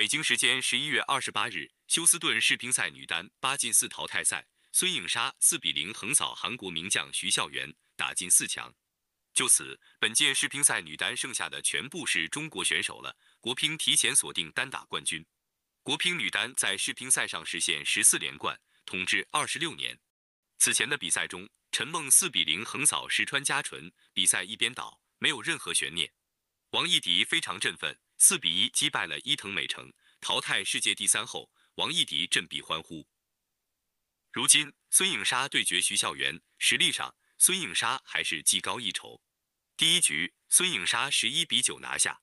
北京时间十一月二十八日，休斯顿世乒赛女单八进四淘汰赛，孙颖莎四比零横扫韩国名将徐孝元，打进四强。就此，本届世乒赛女单剩下的全部是中国选手了。国乒提前锁定单打冠军。国乒女单在世乒赛上实现十四连冠，统治二十六年。此前的比赛中，陈梦四比零横扫石川佳纯，比赛一边倒，没有任何悬念。王艺迪非常振奋。四比一击败了伊藤美诚，淘汰世界第三后，王艺迪振臂欢呼。如今孙颖莎对决徐孝元，实力上孙颖莎还是技高一筹。第一局孙颖莎十一比九拿下，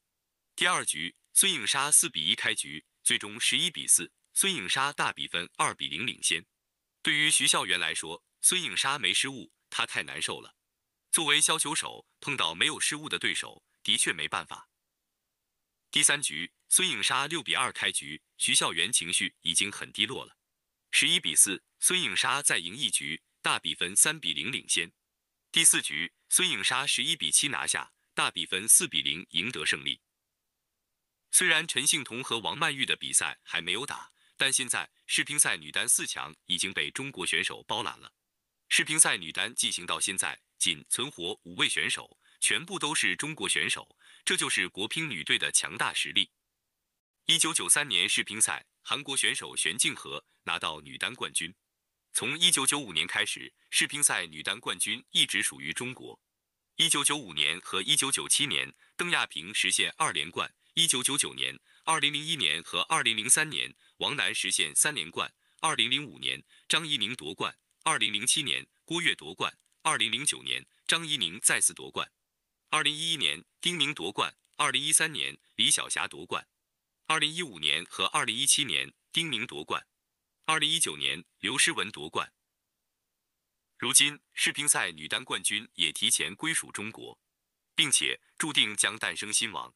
第二局孙颖莎四比一开局，最终十一比四，孙颖莎大比分二比零领先。对于徐孝元来说，孙颖莎没失误，他太难受了。作为削球手，碰到没有失误的对手，的确没办法。第三局，孙颖莎六比二开局，徐孝元情绪已经很低落了。十一比四，孙颖莎再赢一局，大比分三比零领先。第四局，孙颖莎十一比七拿下，大比分四比零赢得胜利。虽然陈幸同和王曼玉的比赛还没有打，但现在世乒赛女单四强已经被中国选手包揽了。世乒赛女单进行到现在，仅存活五位选手。全部都是中国选手，这就是国乒女队的强大实力。一九九三年世乒赛，韩国选手玄静和拿到女单冠军。从一九九五年开始，世乒赛女单冠军一直属于中国。一九九五年和一九九七年，邓亚萍实现二连冠。一九九九年、二零零一年和二零零三年，王楠实现三连冠。二零零五年，张怡宁夺冠。二零零七年，郭跃夺冠。二零零九年，张怡宁再次夺冠。二零一一年，丁宁夺冠；二零一三年，李晓霞夺冠；二零一五年和二零一七年，丁宁夺冠；二零一九年，刘诗雯夺冠。如今，世乒赛女单冠军也提前归属中国，并且注定将诞生新王。